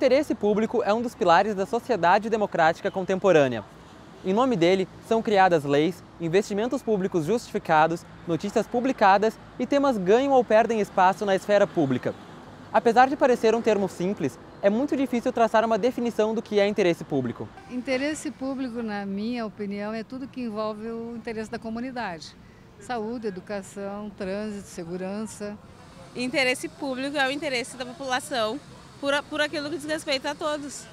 interesse público é um dos pilares da sociedade democrática contemporânea. Em nome dele, são criadas leis, investimentos públicos justificados, notícias publicadas e temas ganham ou perdem espaço na esfera pública. Apesar de parecer um termo simples, é muito difícil traçar uma definição do que é interesse público. Interesse público, na minha opinião, é tudo que envolve o interesse da comunidade: saúde, educação, trânsito, segurança. Interesse público é o interesse da população por, por aquilo que diz respeito a todos,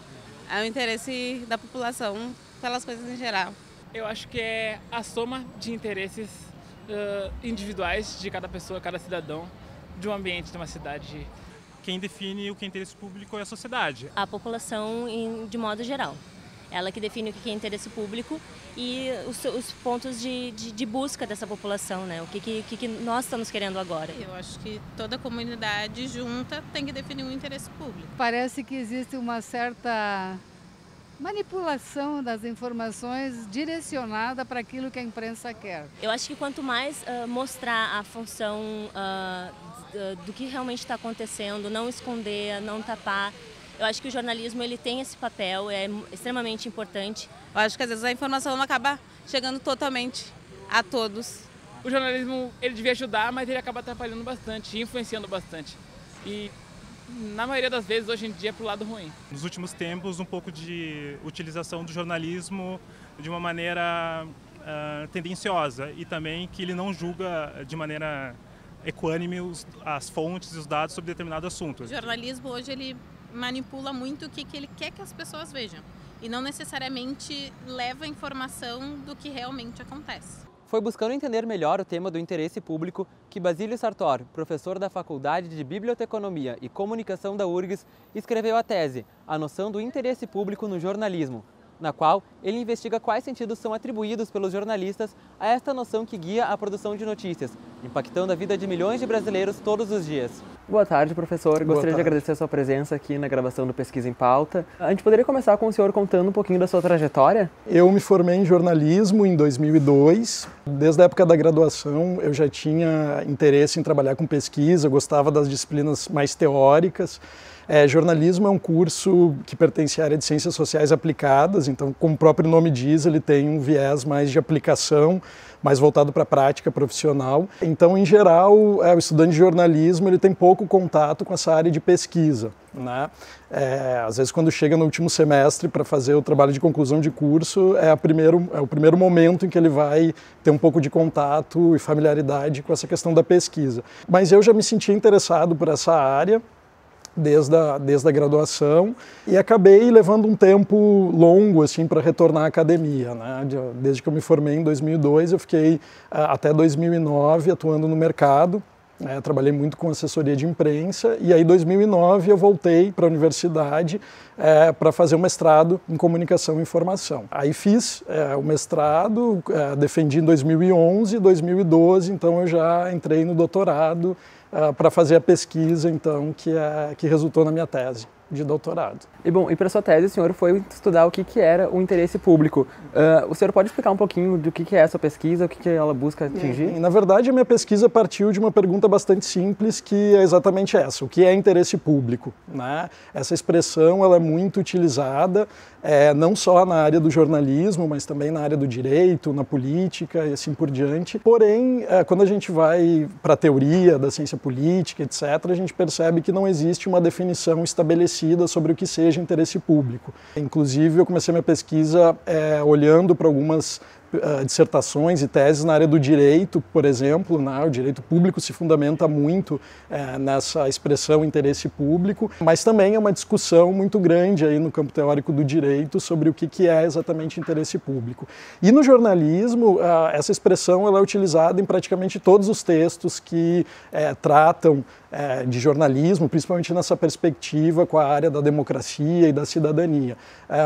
ao é interesse da população pelas coisas em geral. Eu acho que é a soma de interesses uh, individuais de cada pessoa, cada cidadão, de um ambiente, de uma cidade. Quem define o que é interesse público é a sociedade. A população de modo geral. Ela que define o que é interesse público e os, os pontos de, de, de, busca dessa população, né? O que, que, que nós estamos querendo agora. Eu acho que toda comunidade junta tem que definir um interesse público. Parece que existe uma certa manipulação das informações direcionada para aquilo que a imprensa quer. Eu acho que quanto mais uh, mostrar a função uh, do que realmente está acontecendo, não esconder, não tapar, eu acho que o jornalismo ele tem esse papel, é extremamente importante. Eu acho que às vezes a informação não acaba chegando totalmente a todos. O jornalismo ele devia ajudar, mas ele acaba atrapalhando bastante, influenciando bastante. E na maioria das vezes hoje em dia é pro lado ruim. Nos últimos tempos, um pouco de utilização do jornalismo de uma maneira uh, tendenciosa e também que ele não julga de maneira equânime os, as fontes e os dados sobre determinado assunto. O jornalismo hoje ele manipula muito o que, que ele quer que as pessoas vejam e não necessariamente leva informação do que realmente acontece. Foi buscando entender melhor o tema do interesse público que Basílio Sartor, professor da Faculdade de Biblioteconomia e Comunicação da URGS, escreveu a tese A Noção do Interesse Público no Jornalismo, na qual ele investiga quais sentidos são atribuídos pelos jornalistas a esta noção que guia a produção de notícias, impactando a vida de milhões de brasileiros todos os dias. Boa tarde, professor. Gostaria tarde. de agradecer a sua presença aqui na gravação do Pesquisa em Pauta. A gente poderia começar com o senhor contando um pouquinho da sua trajetória? Eu me formei em jornalismo em 2002. Desde a época da graduação, eu já tinha interesse em trabalhar com pesquisa, gostava das disciplinas mais teóricas. É, jornalismo é um curso que pertence à área de ciências sociais aplicadas, então, como o próprio nome diz, ele tem um viés mais de aplicação, mais voltado para a prática profissional. Então, em geral, é, o estudante de jornalismo ele tem pouco contato com essa área de pesquisa. Né? É, às vezes, quando chega no último semestre para fazer o trabalho de conclusão de curso, é, a primeiro, é o primeiro momento em que ele vai ter um pouco de contato e familiaridade com essa questão da pesquisa. Mas eu já me sentia interessado por essa área desde a, desde a graduação e acabei levando um tempo longo assim para retornar à academia. Né? Desde que eu me formei em 2002, eu fiquei ah, até 2009 atuando no mercado. Né? trabalhei muito com assessoria de imprensa e aí 2009 eu voltei para a universidade é, eh, para fazer o um mestrado em comunicação e informação. Aí fiz é, o mestrado, eh, defendi em 2011, 2012, então eu já entrei no doutorado ah, para fazer a pesquisa, então, que, é, que resultou na minha tese de doutorado. E bom, e para sua tese o senhor foi estudar o que, que era o interesse público. Uh, o senhor pode explicar um pouquinho do que, que é essa pesquisa, o que, que ela busca é, atingir? Sim. na verdade, a minha pesquisa partiu de uma pergunta bastante simples que é exatamente essa: o que é interesse público? Né? Essa expressão ela é muito utilizada é, não só na área do jornalismo, mas também na área do direito, na política e assim por diante. Porém, é, quando a gente vai para a teoria da ciência política, etc., a gente percebe que não existe uma definição estabelecida sobre o que seja interesse público. Inclusive, eu comecei minha pesquisa é, olhando para algumas eh, dissertações e teses na área do direito, por exemplo, né? o direito público se fundamenta muito eh, nessa expressão interesse público, mas também é uma discussão muito grande aí no campo teórico do direito sobre o que, que é exatamente interesse público. E no jornalismo, eh, essa expressão ela é utilizada em praticamente todos os textos que tratam de jornalismo, principalmente nessa perspectiva com a área da democracia e da cidadania.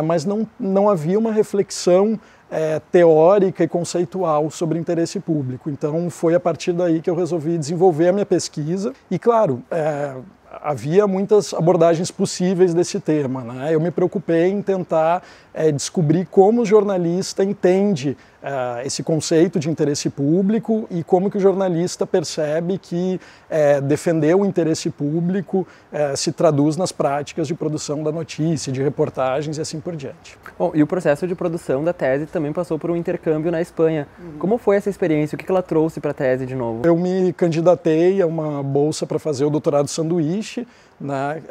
mas não, não havia uma reflexão é, teórica e conceitual sobre interesse público. Então foi a partir daí que eu resolvi desenvolver a minha pesquisa. E claro, é, havia muitas abordagens possíveis desse tema. Né? Eu me preocupei em tentar é, descobrir como o jornalista entende uh, esse conceito de interesse público e como que o jornalista percebe que uh, defender o interesse público uh, se traduz nas práticas de produção da notícia, de reportagens e assim por diante. Bom, e o processo de produção da tese também passou por um intercâmbio na Espanha. Uhum. Como foi essa experiência? O que ela trouxe para a tese de novo? Eu me candidatei a uma bolsa para fazer o doutorado sanduíche né,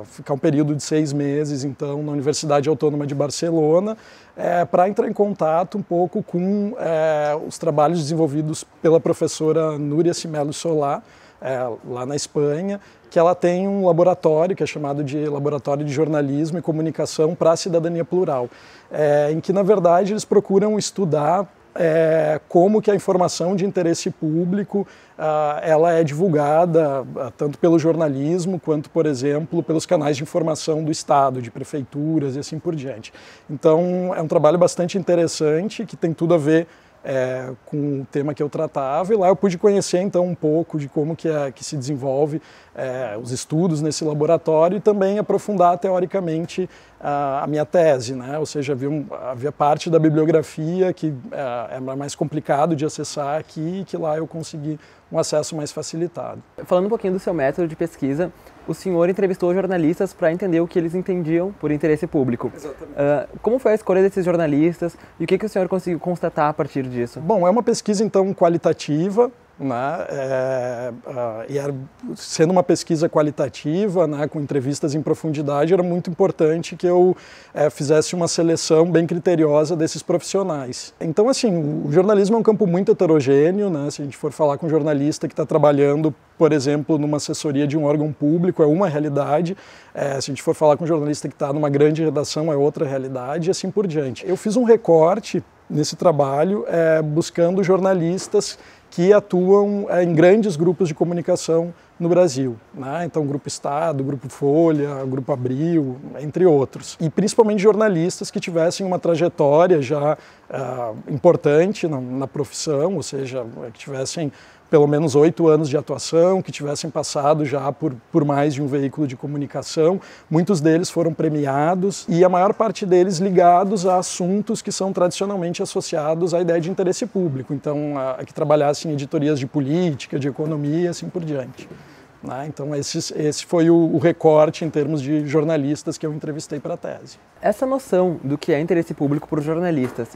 uh, ficar um período de seis meses, então, na Universidade Autônoma de Barcelona, é, para entrar em contato um pouco com é, os trabalhos desenvolvidos pela professora Núria Cimelo Solar é, lá na Espanha, que ela tem um laboratório que é chamado de Laboratório de Jornalismo e Comunicação para a Cidadania Plural, é, em que, na verdade, eles procuram estudar é, como que a informação de interesse público ah, ela é divulgada ah, tanto pelo jornalismo quanto, por exemplo, pelos canais de informação do Estado, de prefeituras e assim por diante. Então, é um trabalho bastante interessante que tem tudo a ver é, com o tema que eu tratava e lá eu pude conhecer então um pouco de como que, é, que se desenvolve é, os estudos nesse laboratório e também aprofundar teoricamente a minha tese, né? ou seja, havia, um, havia parte da bibliografia que uh, é, era é mais complicado de acessar aqui e que lá eu consegui um acesso mais facilitado. Falando um pouquinho do seu método de pesquisa, o senhor entrevistou jornalistas para entender o que eles entendiam por interesse público. Exatamente. Uh, como foi a escolha desses jornalistas e o que, que o senhor conseguiu constatar a partir disso? Bom, é uma pesquisa então qualitativa, né? É, é, e era, sendo uma pesquisa qualitativa, né, com entrevistas em profundidade, era muito importante que eu é, fizesse uma seleção bem criteriosa desses profissionais. Então, assim, o jornalismo é um campo muito heterogêneo. Né? Se a gente for falar com um jornalista que está trabalhando, por exemplo, numa assessoria de um órgão público, é uma realidade. É, se a gente for falar com um jornalista que está numa grande redação, é outra realidade, e assim por diante. Eu fiz um recorte nesse trabalho é, buscando jornalistas que atuam eh, em grandes grupos de comunicação no Brasil. Né? Então, Grupo Estado, Grupo Folha, Grupo Abril, entre outros. E principalmente jornalistas que tivessem uma trajetória já uh, importante na, na profissão, ou seja, que tivessem pelo menos oito anos de atuação, que tivessem passado já por, por mais de um veículo de comunicação. Muitos deles foram premiados e a maior parte deles ligados a assuntos que são tradicionalmente associados à ideia de interesse público. Então, a, a que trabalhassem em editorias de política, de economia e assim por diante. Né? Então, esse, esse foi o, o, recorte em termos de jornalistas que eu entrevistei para a tese. Essa noção do que é interesse público para os jornalistas,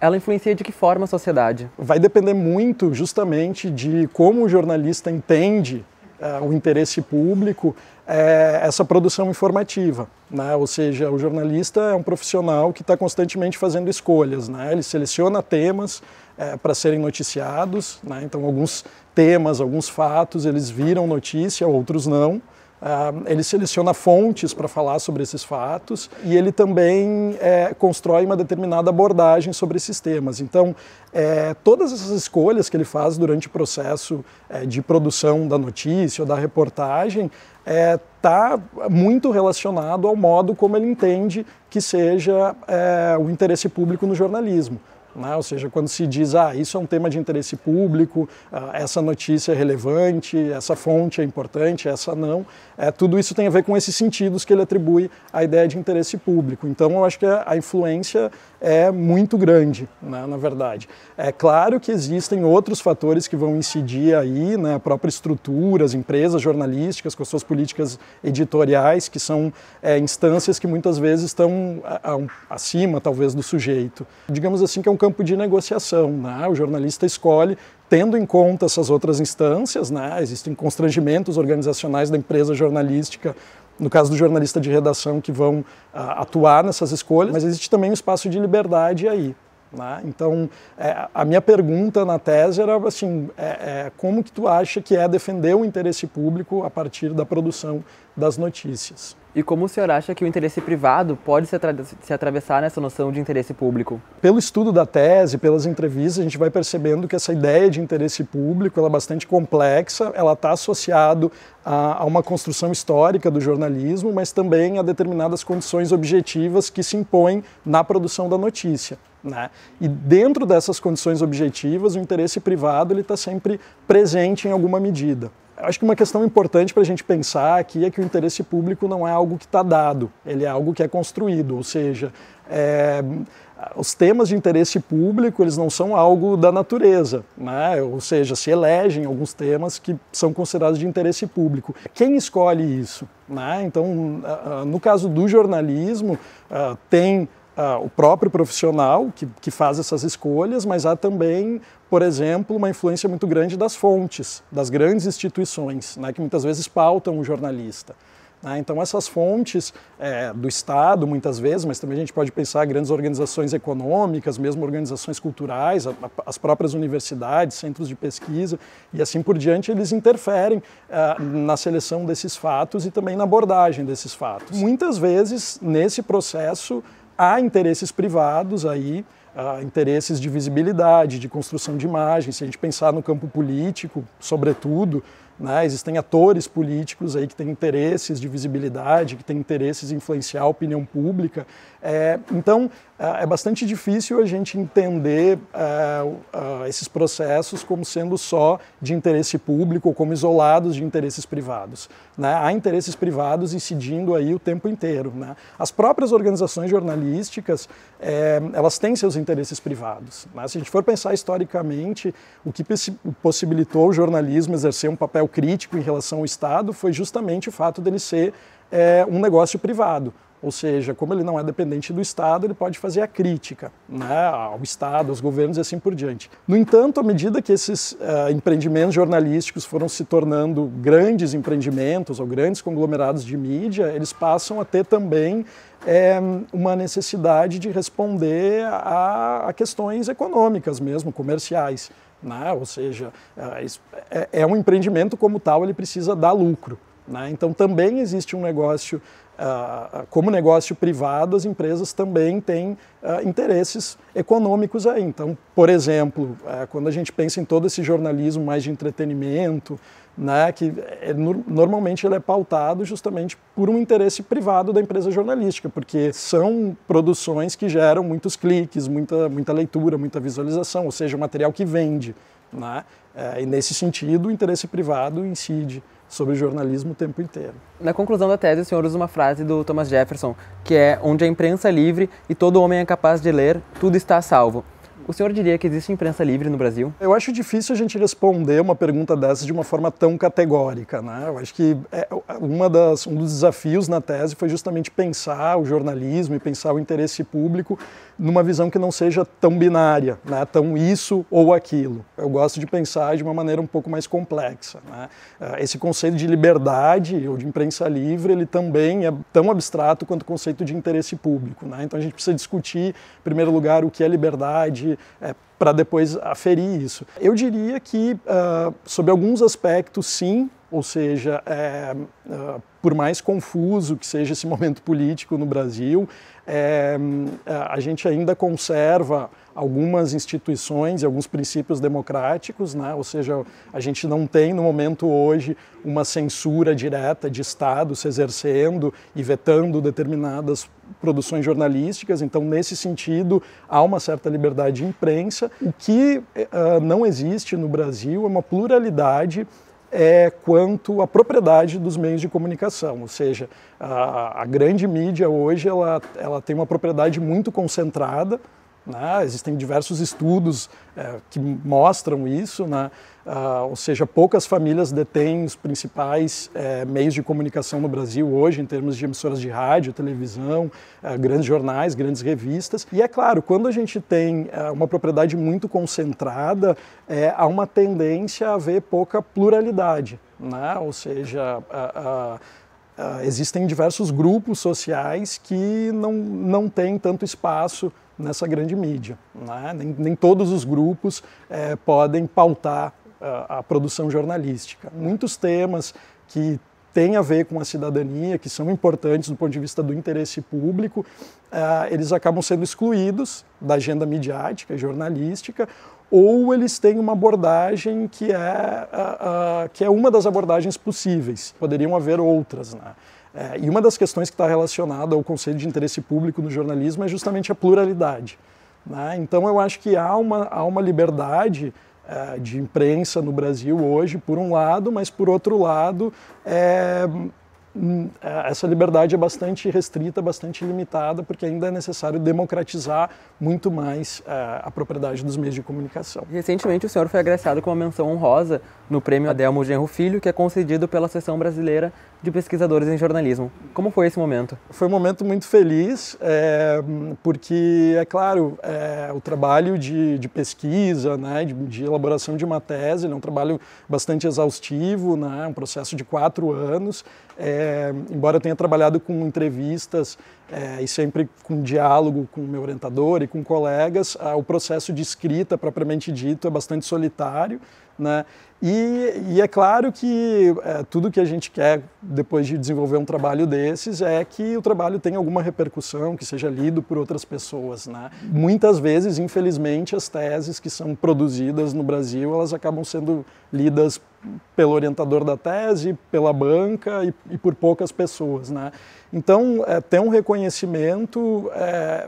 ela influencia de que forma a sociedade? Vai depender muito, justamente, de como o jornalista entende é, o interesse público é essa produção informativa, né? ou seja, o jornalista é um profissional que está constantemente fazendo escolhas, né? ele seleciona temas é, para serem noticiados, né? então alguns temas, alguns fatos, eles viram notícia, outros não, ah, ele seleciona fontes para falar sobre esses fatos e ele também é, constrói uma determinada abordagem sobre esses temas. Então, é, todas essas escolhas que ele faz durante o processo é, de produção da notícia ou da reportagem está é, muito relacionado ao modo como ele entende que seja é, o interesse público no jornalismo. Né? Ou seja, quando se diz, ah, isso é um tema de interesse público, ah, essa notícia é relevante, essa fonte é importante, essa não, é, tudo isso tem a ver com esses sentidos que ele atribui à ideia de interesse público. Então, eu acho que a influência é muito grande, né, na verdade. É claro que existem outros fatores que vão incidir aí, né, a própria estrutura, as empresas jornalísticas, com as suas políticas editoriais, que são é, instâncias que muitas vezes estão a, a, acima, talvez, do sujeito. Digamos assim que é um campo de negociação. Né? O jornalista escolhe, tendo em conta essas outras instâncias, né? existem constrangimentos organizacionais da empresa jornalística no caso do jornalista de redação, que vão uh, atuar nessas escolhas, mas existe também um espaço de liberdade aí. Né? Então, é, a minha pergunta na tese era assim, é, é, como que tu acha que é defender o interesse público a partir da produção das notícias? E como o senhor acha que o interesse privado pode se, atra se, atravessar nessa noção de interesse público? Pelo estudo da tese, pelas entrevistas, a gente vai percebendo que essa ideia de interesse público é bastante complexa, ela está associada a, uma construção histórica do jornalismo, mas também a determinadas condições objetivas que se impõem na produção da notícia. Né? E dentro dessas condições objetivas, o interesse privado está sempre presente em alguma medida. Acho que uma questão importante para a gente pensar aqui é que o interesse público não é algo que está dado, ele é algo que é construído, ou seja, é, os temas de interesse público eles não são algo da natureza, né? ou seja, se elegem alguns temas que são considerados de interesse público. Quem escolhe isso? Né? Então, no caso do jornalismo, tem ah, o próprio profissional que, que faz essas escolhas, mas há também, por exemplo, uma influência muito grande das fontes, das grandes instituições, né, que muitas vezes pautam o jornalista. Né? Então, essas fontes é, do Estado, muitas vezes, mas também a gente pode pensar grandes organizações econômicas, mesmo organizações culturais, a, a, as próprias universidades, centros de pesquisa e assim por diante, eles interferem ah, na seleção desses fatos e também na abordagem desses fatos. Muitas vezes, nesse processo, há interesses privados aí, interesses de visibilidade, de construção de imagem. Se a gente pensar no campo político, sobretudo, né, existem atores políticos aí que têm interesses de visibilidade, que têm interesses em influenciar a opinião pública é, então, é, é bastante difícil a gente entender é, esses processos como sendo só de interesse público ou como isolados de interesses privados. Né? Há interesses privados incidindo aí o tempo inteiro. Né? As próprias organizações jornalísticas, é, elas têm seus interesses privados. Né? Se a gente for pensar historicamente, o que possibilitou o jornalismo exercer um papel crítico em relação ao Estado foi justamente o fato dele ser é um negócio privado, ou seja, como ele não é dependente do Estado, ele pode fazer a crítica né, ao Estado, aos governos e assim por diante. No entanto, à medida que esses uh, empreendimentos jornalísticos foram se tornando grandes empreendimentos ou grandes conglomerados de mídia, eles passam a ter também é, uma necessidade de responder a, a questões econômicas mesmo, comerciais. Né? Ou seja, eh, é, é um empreendimento como tal, ele precisa dar lucro. Né? Então também existe um negócio ah, ah, como negócio privado, as empresas também têm ah, interesses econômicos aí. Então, por exemplo, quando a gente pensa em todo esse jornalismo mais de entretenimento, né, que é, normalmente ele é pautado justamente por um interesse privado da empresa jornalística, porque são produções que geram muitos cliques, muita, muita leitura, muita visualização, ou seja, material que vende. Né? É, e nesse sentido, o interesse privado incide sobre o jornalismo o tempo inteiro. Na conclusão da tese, o senhor usa uma frase do Thomas Jefferson, que é: Onde a imprensa é livre e todo homem é capaz de ler, tudo está salvo. O senhor diria que existe imprensa livre no Brasil? Eu acho difícil a gente responder uma pergunta dessa de uma forma tão categórica. Né? Eu acho que é uma das, um dos desafios na tese foi justamente pensar o jornalismo e pensar o interesse público numa visão que não seja tão binária, né? tão isso ou aquilo. Eu gosto de pensar de uma maneira um pouco mais complexa. Né? É, esse conceito de liberdade ou de imprensa livre, ele também é tão abstrato quanto o conceito de interesse público. Né? Então a gente precisa discutir, em primeiro lugar, o que é liberdade, é, para depois aferir isso. Eu diria que, uh, sob alguns aspectos, sim, ou seja, é, uh, por mais confuso que seja esse momento político no Brasil, é, a gente ainda conserva algumas instituições e alguns princípios democráticos, né? ou seja, a gente não tem no momento hoje uma censura direta de Estado se exercendo e vetando determinadas produções jornalísticas, então nesse sentido há uma certa liberdade de imprensa. O que uh, não existe no Brasil é uma pluralidade é quanto à propriedade dos meios de comunicação, ou seja, a, a grande mídia hoje ela, ela tem uma propriedade muito concentrada, né? Existem diversos estudos é, que mostram isso, né? ah, ou seja, poucas famílias detêm os principais é, meios de comunicação no Brasil hoje, em termos de emissoras de rádio, televisão, é, grandes jornais, grandes revistas. E é claro, quando a gente tem é, uma propriedade muito concentrada, é, há uma tendência a haver pouca pluralidade, né? ou seja, a, a existem diversos grupos sociais que não, não têm tanto espaço nessa grande mídia. Né? Nem, nem, todos os grupos é, podem pautar a, eh, a produção jornalística. Muitos temas que têm a ver com a cidadania, que são importantes do ponto de vista do interesse público, eh, eles acabam sendo excluídos da agenda midiática e jornalística, ou eles têm uma abordagem que é, uh, uh, que é uma das abordagens possíveis. Poderiam haver outras. Né? É, e uma das questões que está relacionada ao conceito de interesse público no jornalismo é justamente a pluralidade. Né? Então, eu acho que há uma, há uma liberdade é, de imprensa no Brasil hoje, por um lado, mas por outro lado, é, hum, é essa liberdade é bastante restrita, bastante limitada, porque ainda é necessário democratizar muito mais é, a propriedade dos meios de comunicação. Recentemente, o senhor foi agraciado com uma menção honrosa no prêmio Adelmo Genro Filho, que é concedido pela Seção Brasileira de pesquisadores em jornalismo. Como foi esse momento? Foi um momento muito feliz, é, porque, é claro, é, o trabalho de, de pesquisa, né, de, de, elaboração de uma tese, é um trabalho bastante exaustivo, né, um processo de quatro anos. É, embora eu tenha trabalhado com entrevistas é, e sempre com diálogo com o meu orientador e com colegas, ah, o processo de escrita, propriamente dito, é bastante solitário. Né? E, e é claro que é, tudo que a gente quer depois de desenvolver um trabalho desses é que o trabalho tenha alguma repercussão, que seja lido por outras pessoas. Né? Muitas vezes, infelizmente, as teses que são produzidas no Brasil elas acabam sendo lidas pelo orientador da tese, pela banca e, e por poucas pessoas, né? Então, é, ter um reconhecimento, é,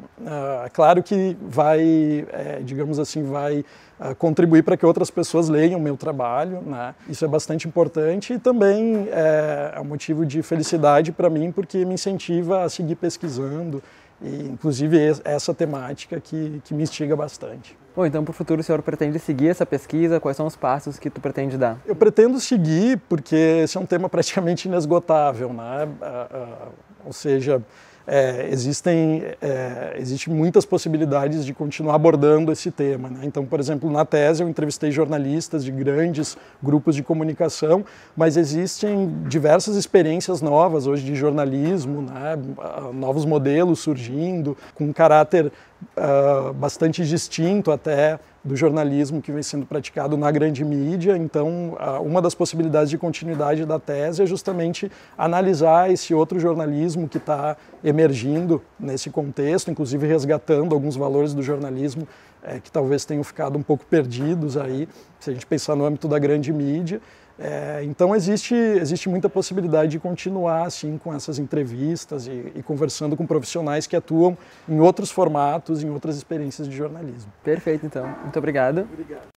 é, claro que vai, é, digamos assim, vai é, contribuir para que outras pessoas leiam o meu trabalho, né? Isso é bastante importante e também é, é um motivo de felicidade para mim, porque me incentiva a seguir pesquisando, e, inclusive essa temática que, que me instiga bastante. Bom, então para o futuro o senhor pretende seguir essa pesquisa? Quais são os passos que tu pretende dar? Eu pretendo seguir porque esse é um tema praticamente inesgotável, né? Ah, ah, ou seja, é, existem é, existem muitas possibilidades de continuar abordando esse tema. Né? Então, por exemplo, na tese eu entrevistei jornalistas de grandes grupos de comunicação, mas existem diversas experiências novas hoje de jornalismo, né? Ah, novos modelos surgindo com um caráter uh, bastante distinto até do jornalismo que vem sendo praticado na grande mídia. Então, uma das possibilidades de continuidade da tese é justamente analisar esse outro jornalismo que está emergindo nesse contexto, inclusive resgatando alguns valores do jornalismo é, que talvez tenham ficado um pouco perdidos aí, se a gente pensar no âmbito da grande mídia. É, então existe, existe muita possibilidade de continuar assim com essas entrevistas e, e, conversando com profissionais que atuam em outros formatos, em outras experiências de jornalismo. Perfeito, então. Muito obrigado. Obrigado.